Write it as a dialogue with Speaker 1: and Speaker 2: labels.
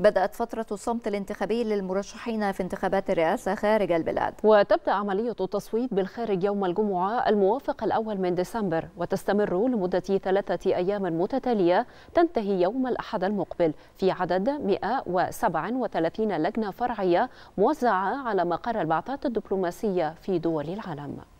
Speaker 1: بدأت فترة الصمت الانتخابي للمرشحين في انتخابات الرئاسة خارج البلاد
Speaker 2: وتبدأ عملية التصويت بالخارج يوم الجمعة الموافق الأول من ديسمبر وتستمر لمدة ثلاثة أيام متتالية تنتهي يوم الأحد المقبل في عدد 137 لجنة فرعية موزعة على مقر البعثات الدبلوماسية في دول العالم